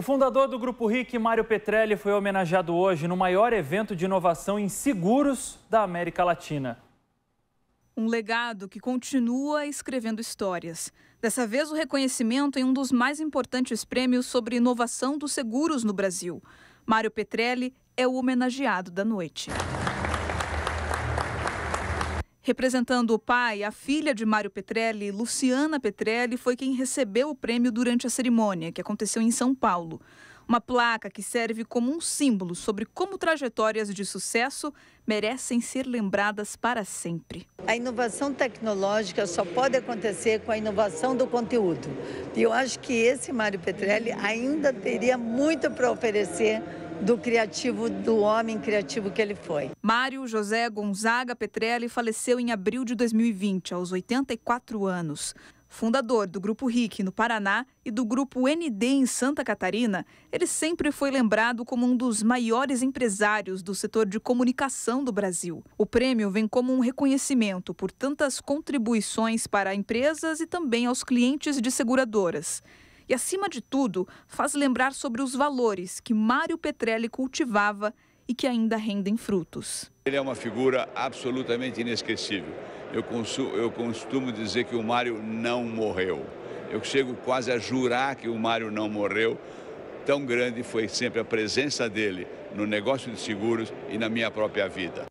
O fundador do Grupo RIC, Mário Petrelli, foi homenageado hoje no maior evento de inovação em seguros da América Latina. Um legado que continua escrevendo histórias. Dessa vez, o reconhecimento em um dos mais importantes prêmios sobre inovação dos seguros no Brasil. Mário Petrelli é o homenageado da noite. Representando o pai, a filha de Mário Petrelli, Luciana Petrelli, foi quem recebeu o prêmio durante a cerimônia, que aconteceu em São Paulo. Uma placa que serve como um símbolo sobre como trajetórias de sucesso merecem ser lembradas para sempre. A inovação tecnológica só pode acontecer com a inovação do conteúdo. E eu acho que esse Mário Petrelli ainda teria muito para oferecer do criativo, do homem criativo que ele foi. Mário José Gonzaga Petrelli faleceu em abril de 2020, aos 84 anos. Fundador do Grupo RIC no Paraná e do Grupo ND em Santa Catarina, ele sempre foi lembrado como um dos maiores empresários do setor de comunicação do Brasil. O prêmio vem como um reconhecimento por tantas contribuições para empresas e também aos clientes de seguradoras e, acima de tudo, faz lembrar sobre os valores que Mário Petrelli cultivava e que ainda rendem frutos. Ele é uma figura absolutamente inesquecível. Eu, eu costumo dizer que o Mário não morreu. Eu chego quase a jurar que o Mário não morreu. Tão grande foi sempre a presença dele no negócio de seguros e na minha própria vida.